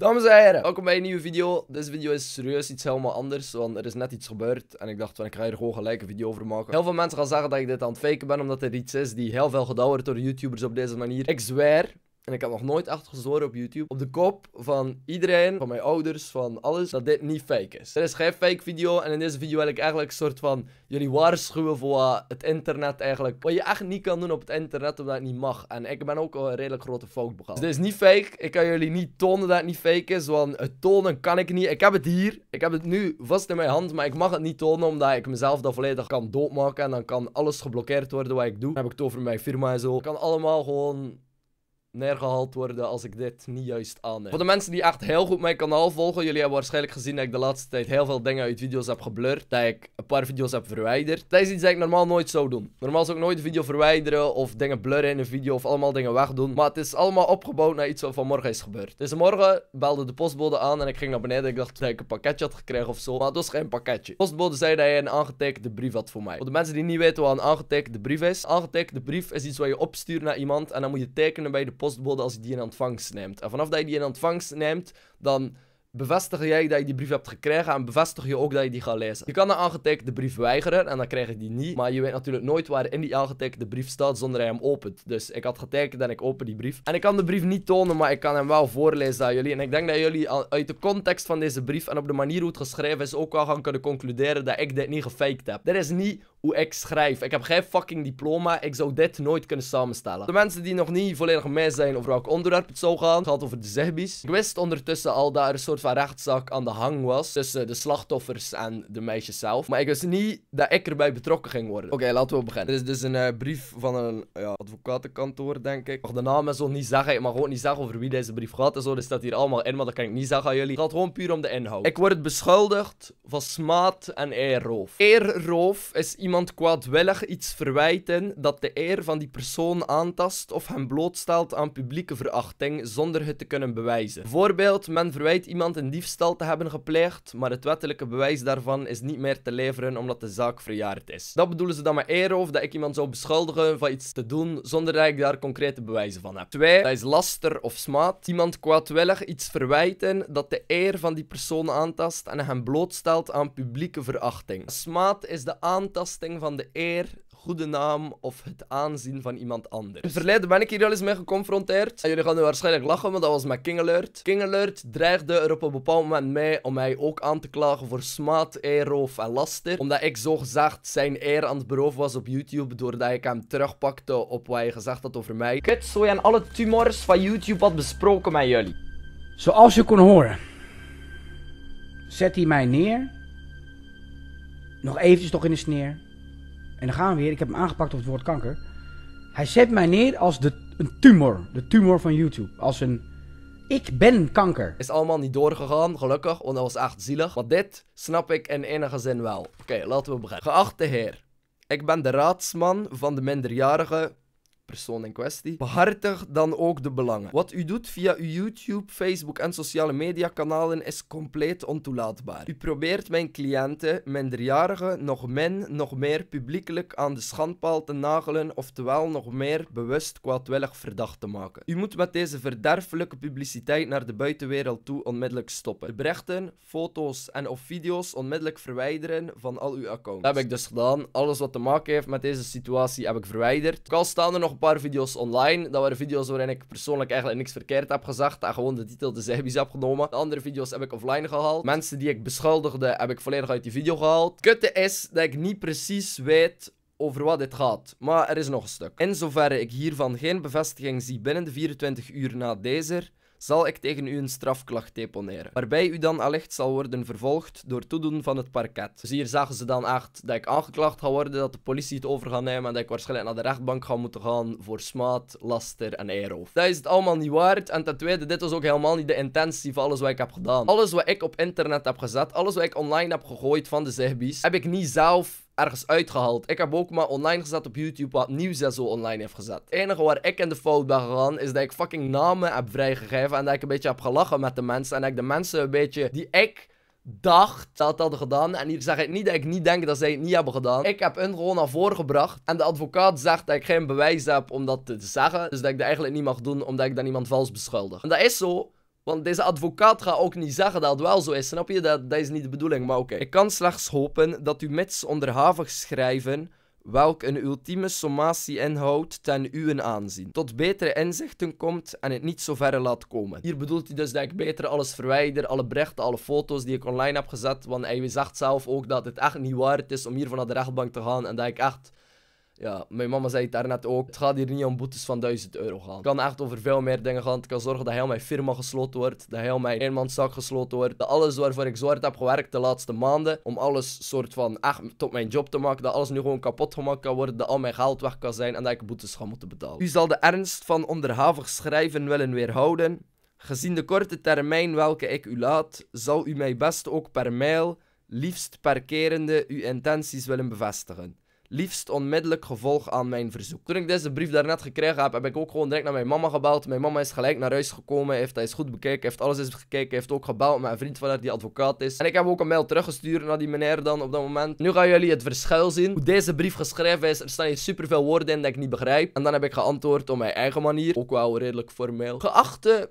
Dames en heren, welkom bij een nieuwe video. Deze video is serieus iets helemaal anders, want er is net iets gebeurd. En ik dacht, van, ik ga hier gewoon gelijk een video over maken. Heel veel mensen gaan zeggen dat ik dit aan het faken ben, omdat er iets is die heel veel gedouwd wordt door YouTubers op deze manier. Ik zweer, en ik heb nog nooit echt gezworen op YouTube, op de kop van iedereen, van mijn ouders, van alles, dat dit niet fake is. Er is geen fake video en in deze video wil ik eigenlijk een soort van jullie waarschuwen voor het internet eigenlijk. Wat je echt niet kan doen op het internet, omdat het niet mag. En ik ben ook een redelijk grote fout begaan. Dus dit is niet fake. Ik kan jullie niet tonen dat het niet fake is, want het tonen kan ik niet. Ik heb het hier. Ik heb het nu vast in mijn hand, maar ik mag het niet tonen, omdat ik mezelf dat volledig kan doodmaken. En dan kan alles geblokkeerd worden wat ik doe. Dan heb ik het over mijn firma en zo. Ik kan allemaal gewoon neergehaald worden als ik dit niet juist aanneem. Voor de mensen die echt heel goed mijn kanaal volgen, jullie hebben waarschijnlijk gezien dat ik de laatste tijd heel veel dingen uit video's heb geblurred, dat ik een paar video's heb verwijderd. Dat is iets dat ik normaal nooit zou doen. Normaal zou ik nooit een video verwijderen of dingen blurren in een video of allemaal dingen wegdoen, maar het is allemaal opgebouwd naar iets wat vanmorgen is gebeurd. Dus morgen belde de postbode aan en ik ging naar beneden. Ik dacht dat ik een pakketje had gekregen of zo, maar het was geen pakketje. De postbode zei dat hij een aangetekende brief had voor mij. Voor de mensen die niet weten wat een aangetekende brief is, aangetekende brief is iets wat je opstuurt naar iemand en dan moet je tekenen bij de postbode als je die in ontvangst neemt. En vanaf dat je die in ontvangst neemt, dan bevestig jij dat je die brief hebt gekregen en bevestig je ook dat je die gaat lezen. Je kan de brief weigeren en dan krijg je die niet. Maar je weet natuurlijk nooit waar in die aangetekende brief staat zonder hij hem opent. Dus ik had getekend en ik open die brief. En ik kan de brief niet tonen, maar ik kan hem wel voorlezen aan jullie. En ik denk dat jullie uit de context van deze brief en op de manier hoe het geschreven is ook wel gaan kunnen concluderen dat ik dit niet gefaked heb. Dit is niet hoe ik schrijf. Ik heb geen fucking diploma. Ik zou dit nooit kunnen samenstellen. De mensen die nog niet volledig mee zijn over welk onderwerp het zou gaan, gaat over de zegbies. Ik wist ondertussen al dat er een soort soort van rechtszaak aan de hang was tussen de slachtoffers en de meisjes zelf. Maar ik wist niet dat ik erbij betrokken ging worden. Oké, laten we beginnen. Dit is dus een eh, brief van een ja, advocatenkantoor, denk ik. Ik mag de naam zal zo niet zeggen. Ik mag ook niet zeggen over wie deze brief gaat en zo. Dus staat hier allemaal in, maar dat kan ik niet zeggen aan jullie. Het gaat gewoon puur om de inhoud. Ik word beschuldigd van smaad en eerroof. Eerroof is iemand kwaadwillig iets verwijten dat de eer van die persoon aantast of hem blootstelt aan publieke verachting zonder het te kunnen bewijzen. Bijvoorbeeld, men verwijt iemand iemand een diefstal te hebben gepleegd, maar het wettelijke bewijs daarvan is niet meer te leveren omdat de zaak verjaard is. Dat bedoelen ze dan met of dat ik iemand zou beschuldigen van iets te doen zonder dat ik daar concrete bewijzen van heb. Twee, dat is laster of smaad. Iemand kwaadwillig iets verwijten dat de eer van die persoon aantast en hem blootstelt aan publieke verachting. Smaad is de aantasting van de eer goede naam of het aanzien van iemand anders. In het verleden ben ik hier al eens mee geconfronteerd. En jullie gaan nu waarschijnlijk lachen, maar dat was met King Alert. King Alert dreigde er op een bepaald moment mee om mij ook aan te klagen voor smaad, eerroof en laster. Omdat ik zo zacht zijn eer aan het beroven was op YouTube, doordat ik hem terugpakte op wat hij gezegd had over mij. Kut, zo en alle tumors van YouTube had besproken met jullie. Zoals je kon horen, zet hij mij neer. Nog eventjes toch in de sneer. En dan gaan we weer. Ik heb hem aangepakt op het woord kanker. Hij zet mij neer als de, een tumor. De tumor van YouTube. Als een. Ik ben kanker. Is allemaal niet doorgegaan, gelukkig, want dat was echt zielig. Maar dit snap ik in enige zin wel. Oké, laten we beginnen. Geachte heer, ik ben de raadsman van de minderjarige persoon in kwestie. Behartig dan ook de belangen. Wat u doet via uw YouTube, Facebook en sociale media kanalen is compleet ontoelaatbaar. U probeert mijn cliënten, minderjarigen, nog min, nog meer publiekelijk aan de schandpaal te nagelen, oftewel nog meer bewust kwaadwillig verdacht te maken. U moet met deze verderfelijke publiciteit naar de buitenwereld toe onmiddellijk stoppen. De berichten, foto's en of video's onmiddellijk verwijderen van al uw accounts. Dat heb ik dus gedaan. Alles wat te maken heeft met deze situatie heb ik verwijderd. Ook al staan er nog paar video's online. Dat waren video's waarin ik persoonlijk eigenlijk niks verkeerd heb gezegd. En gewoon de titel de zijbies heb genomen. De andere video's heb ik offline gehaald. Mensen die ik beschuldigde heb ik volledig uit die video gehaald. Kutte is dat ik niet precies weet over wat dit gaat. Maar er is nog een stuk. In zoverre ik hiervan geen bevestiging zie binnen de 24 uur na deze zal ik tegen u een strafklacht deponeren, waarbij u dan allicht zal worden vervolgd door toedoen van het parket. Dus hier zagen ze dan echt dat ik aangeklaagd ga worden, dat de politie het over gaat nemen en dat ik waarschijnlijk naar de rechtbank ga moeten gaan voor smaad, laster en eerroof. Dat is het allemaal niet waard. En ten tweede, dit was ook helemaal niet de intentie van alles wat ik heb gedaan. Alles wat ik op internet heb gezet, alles wat ik online heb gegooid van de Zigbees, heb ik niet zelf ergens uitgehaald. Ik heb ook maar online gezet op YouTube wat nieuws zo online heeft gezet. Het enige waar ik in de fout ben gegaan is dat ik fucking namen heb vrijgegeven en dat ik een beetje heb gelachen met de mensen en dat ik de mensen een beetje die ik dacht dat dat hadden gedaan. En hier zeg ik niet dat ik niet denk dat zij het niet hebben gedaan. Ik heb hun gewoon naar voren gebracht. En de advocaat zegt dat ik geen bewijs heb om dat te zeggen. Dus dat ik dat eigenlijk niet mag doen omdat ik dan iemand vals beschuldig. En dat is zo. Want deze advocaat gaat ook niet zeggen dat het wel zo is, snap je? Dat, dat is niet de bedoeling, maar oké. Ik kan slechts hopen dat u mits onderhavig schrijven welk een ultieme sommatie inhoudt ten uw aanzien. Tot betere inzichten komt en het niet zo verre laat komen. Hier bedoelt hij dus dat ik beter alles verwijder, alle berichten, alle foto's die ik online heb gezet. Want hij zegt zelf ook dat het echt niet waard is om hier van de rechtbank te gaan en dat ik echt ja, mijn mama zei het daarnet ook. Het gaat hier niet om boetes van 1000 euro gaan. Het kan echt over veel meer dingen gaan. Het kan zorgen dat heel mijn firma gesloten wordt. Dat heel mijn eenmanszak gesloten wordt. Dat alles waarvoor ik zo hard heb gewerkt de laatste maanden. Om alles soort van echt tot mijn job te maken. Dat alles nu gewoon kapot gemaakt kan worden. Dat al mijn geld weg kan zijn. En dat ik boetes ga moeten betalen. U zal de ernst van onderhavig schrijven willen weerhouden. Gezien de korte termijn welke ik u laat, zal u mij best ook per mail, liefst per kerende, uw intenties willen bevestigen liefst onmiddellijk gevolg aan mijn verzoek. Toen ik deze brief daarnet gekregen heb, heb ik ook gewoon direct naar mijn mama gebeld. Mijn mama is gelijk naar huis gekomen, heeft hij is goed bekeken, heeft alles eens gekeken, heeft ook gebeld met een vriend van haar die advocaat is. En ik heb ook een mail teruggestuurd naar die meneer dan op dat moment. Nu gaan jullie het verschil zien. Hoe deze brief geschreven is, er staan hier superveel woorden in dat ik niet begrijp. En dan heb ik geantwoord op mijn eigen manier, ook wel redelijk formeel. Geachte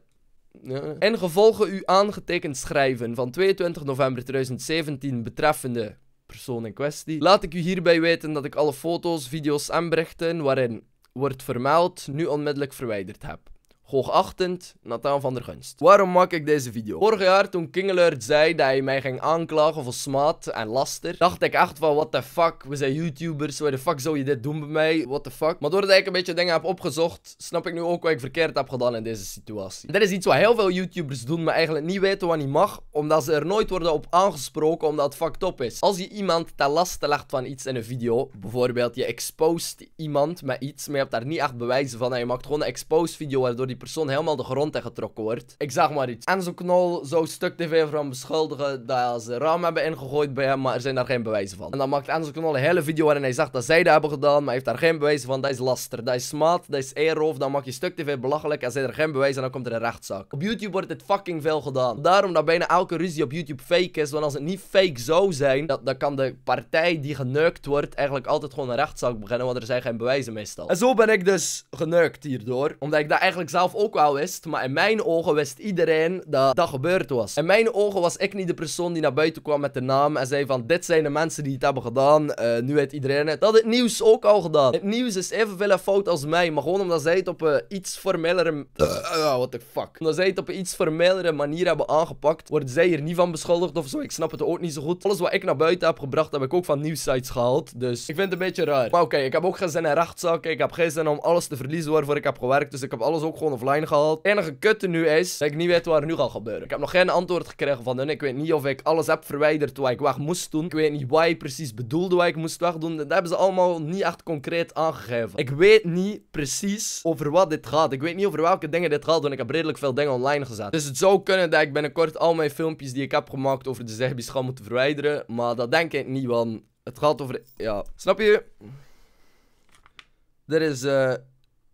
En gevolgen u aangetekend schrijven van 22 november 2017 betreffende persoon in kwestie. Laat ik u hierbij weten dat ik alle foto's, video's en berichten waarin wordt vermeld nu onmiddellijk verwijderd heb. Hoogachtend, Nathan van der Gunst. Waarom maak ik deze video? Vorig jaar toen King zei dat hij mij ging aanklagen voor smaad en laster, dacht ik echt van what the fuck, we zijn YouTubers, waar de fuck zou je dit doen bij mij, what the fuck. Maar doordat ik een beetje dingen heb opgezocht, snap ik nu ook wat ik verkeerd heb gedaan in deze situatie. Dit is iets wat heel veel YouTubers doen, maar eigenlijk niet weten wat niet mag, omdat ze er nooit worden op aangesproken omdat het fucked up is. Als je iemand ten laste legt van iets in een video, bijvoorbeeld je exposed iemand met iets, maar je hebt daar niet echt bewijzen van en je maakt gewoon een exposed video waardoor die persoon helemaal de grond getrokken wordt. Ik zeg maar iets. zo Knol zou stuk TV van beschuldigen dat ze raam hebben ingegooid bij hem, maar er zijn daar geen bewijzen van. En dan maakt Enzo Knol een hele video waarin hij zegt dat zij dat hebben gedaan, maar hij heeft daar geen bewijzen van. Dat is laster, dat is smaad, dat is eerroof, dan maak je stuk TV belachelijk en zijn er geen bewijzen en dan komt er een rechtszaak. Op YouTube wordt dit fucking veel gedaan. Daarom dat bijna elke ruzie op YouTube fake is, want als het niet fake zou zijn, dat, dan kan de partij die geneukt wordt eigenlijk altijd gewoon een rechtszaak beginnen, want er zijn geen bewijzen meestal. En zo ben ik dus geneukt hierdoor, omdat ik daar eigenlijk zelf ook wel wist. Maar in mijn ogen wist iedereen dat dat gebeurd was. In mijn ogen was ik niet de persoon die naar buiten kwam met de naam. En zei van, dit zijn de mensen die het hebben gedaan. Eh, nu weet iedereen het. Dat het nieuws ook al gedaan. Het nieuws is evenveel fout als mij. Maar gewoon omdat zij het op een iets formelere... Uh, eh. ah, ah, what the fuck. Omdat zij het op een iets formellere manier hebben aangepakt. Worden zij hier niet van beschuldigd of zo. Ik snap het ook niet zo goed. Alles wat ik naar buiten heb gebracht, heb ik ook van nieuwsites gehaald. Dus ik vind het een beetje raar. Maar oké, ik heb ook geen zin in rechtszaken. Ik heb geen zin om alles te verliezen waarvoor ik heb gewerkt. Dus ik heb alles ook gewoon offline gehaald. Het enige kutte nu is dat ik niet weet wat er nu gaat gebeuren. Ik heb nog geen antwoord gekregen van hen. Ik weet niet of ik alles heb verwijderd wat ik weg moest doen. Ik weet niet waar ik precies bedoelde wat ik moest wegdoen. Dat hebben ze allemaal niet echt concreet aangegeven. Ik weet niet precies over wat dit gaat. Ik weet niet over welke dingen dit gaat, want ik heb redelijk veel dingen online gezet. Dus het zou kunnen dat ik binnenkort al mijn filmpjes die ik heb gemaakt over de Zegbies gaan moeten verwijderen. Maar dat denk ik niet, want het gaat over... Ja, snap je? Dit is... Eh,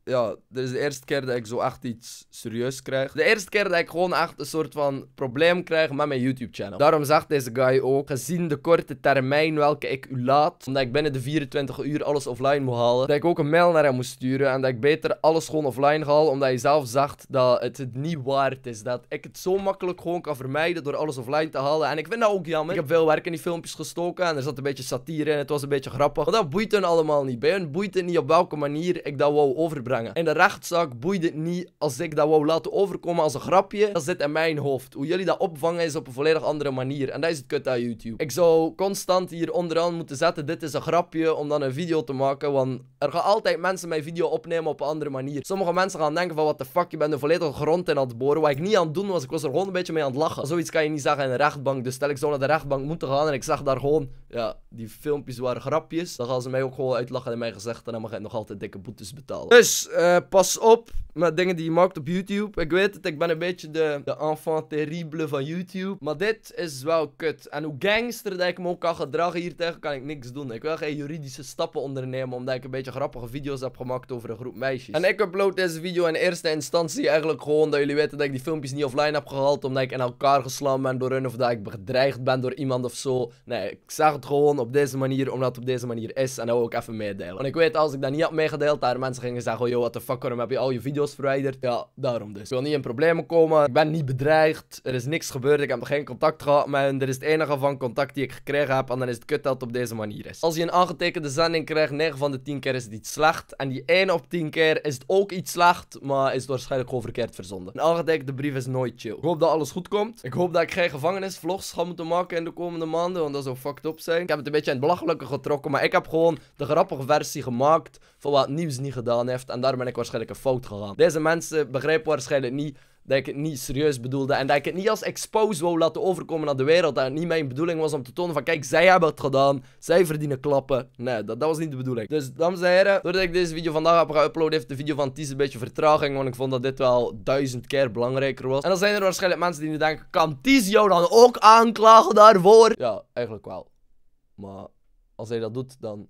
ja, dit is de eerste keer dat ik zo echt iets serieus krijg. De eerste keer dat ik gewoon echt een soort van probleem krijg met mijn YouTube-channel. Daarom zegt deze guy ook, gezien de korte termijn welke ik u laat, omdat ik binnen de 24 uur alles offline moet halen, dat ik ook een mail naar hem moest sturen en dat ik beter alles gewoon offline halen, omdat hij zelf zag dat het het niet waard is. Dat ik het zo makkelijk gewoon kan vermijden door alles offline te halen. En ik vind dat ook jammer. Ik heb veel werk in die filmpjes gestoken en er zat een beetje satire in, het was een beetje grappig. Maar dat boeit hen allemaal niet. Bij hen boeit het niet op welke manier ik dat wou overbrengen. En In de rechtszaak boeide het niet als ik dat wou laten overkomen als een grapje. Dat zit in mijn hoofd. Hoe jullie dat opvangen is op een volledig andere manier. En dat is het kut aan YouTube. Ik zou constant hier onderaan moeten zetten. Dit is een grapje om dan een video te maken. Want er gaan altijd mensen mijn video opnemen op een andere manier. Sommige mensen gaan denken van wat de fuck, je bent er volledig grond in aan het boren. Wat ik niet aan het doen was, ik was er gewoon een beetje mee aan het lachen. Zoiets kan je niet zeggen in de rechtbank. Dus stel ik zou naar de rechtbank moeten gaan en ik zag daar gewoon, ja, die filmpjes waren grapjes. Dan gaan ze mij ook gewoon uitlachen in mijn gezicht. En dan mag je nog altijd dikke boetes betalen. Dus eh, pas op met dingen die je maakt op YouTube. Ik weet het, ik ben een beetje de, de enfant terrible van YouTube. Maar dit is wel kut. En hoe gangster dat ik me ook kan gedragen hier tegen, kan ik niks doen. Ik wil geen juridische stappen ondernemen, omdat ik een beetje grappige video's heb gemaakt over een groep meisjes. En ik upload deze video in eerste instantie eigenlijk gewoon dat jullie weten dat ik die filmpjes niet offline heb gehaald, omdat ik in elkaar geslaan ben door hun of dat ik bedreigd ben door iemand of zo. Nee, ik zeg het gewoon op deze manier, omdat het op deze manier is. En dat wil ik even meedelen. Want ik weet, als ik dat niet had meegedeeld, daar mensen gingen zeggen, oh, yo, what fuck, waarom heb je al je video's verwijderd? Ja, daarom dus. Ik wil niet in problemen komen, ik ben niet bedreigd, er is niks gebeurd, ik heb geen contact gehad maar Er is het enige van contact die ik gekregen heb en dan is het kut dat het op deze manier is. Als je een aangetekende zending krijgt, 9 van de 10 keer is het iets slecht. En die 1 op 10 keer is het ook iets slecht, maar is het waarschijnlijk gewoon verkeerd verzonden. Een aangetekende brief is nooit chill. Ik hoop dat alles goed komt. Ik hoop dat ik geen gevangenisvlogs ga moeten maken in de komende maanden, want dat zou fucked up zijn. Ik heb het een beetje aan het belachelijke getrokken, maar ik heb gewoon de grappige versie gemaakt van wat nieuws niet gedaan heeft. En daar ben ik waarschijnlijk een fout gegaan. Deze mensen begrijpen waarschijnlijk niet dat ik het niet serieus bedoelde. En dat ik het niet als expose wou laten overkomen naar de wereld. Dat het niet mijn bedoeling was om te tonen van kijk, zij hebben het gedaan. Zij verdienen klappen. Nee, dat, dat was niet de bedoeling. Dus dames en heren, doordat ik deze video vandaag heb geüpload, heeft de video van Ties een beetje vertraging. Want ik vond dat dit wel duizend keer belangrijker was. En dan zijn er waarschijnlijk mensen die nu denken, kan Ties jou dan ook aanklagen daarvoor? Ja, eigenlijk wel. Maar als hij dat doet, dan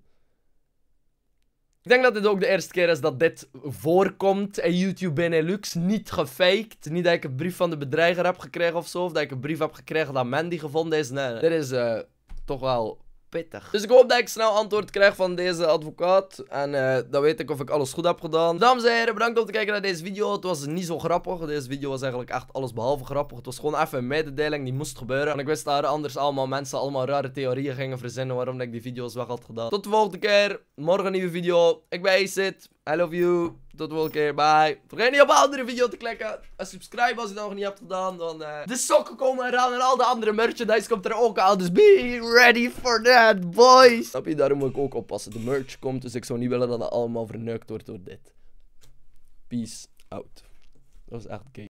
ik denk dat dit ook de eerste keer is dat dit voorkomt en YouTube Benelux. Niet gefaked. Niet dat ik een brief van de bedreiger heb gekregen ofzo. Of dat ik een brief heb gekregen dat Mandy gevonden is. Nee, dit is eh, toch wel dus ik hoop dat ik snel antwoord krijg van deze advocaat. En eh, dan weet ik of ik alles goed heb gedaan. Dames en heren, bedankt om te kijken naar deze video. Het was niet zo grappig. Deze video was eigenlijk echt alles behalve grappig. Het was gewoon even een mededeling die moest gebeuren. En ik wist dat er anders allemaal mensen allemaal rare theorieën gingen verzinnen waarom ik die video's weg had gedaan. Tot de volgende keer. Morgen een nieuwe video. Ik ben Aceit. I love you. Tot de volgende keer. Bye. Vergeet niet op een andere video te klikken. En subscribe als je dat nog niet hebt gedaan. Dan uh, de sokken komen eraan. En al de andere merchandise komt er ook aan. Dus be ready for that, boys. Snap je? Daarom moet ik ook oppassen. De merch komt. Dus ik zou niet willen dat het allemaal verneukt wordt door dit. Peace out. Dat was echt gay.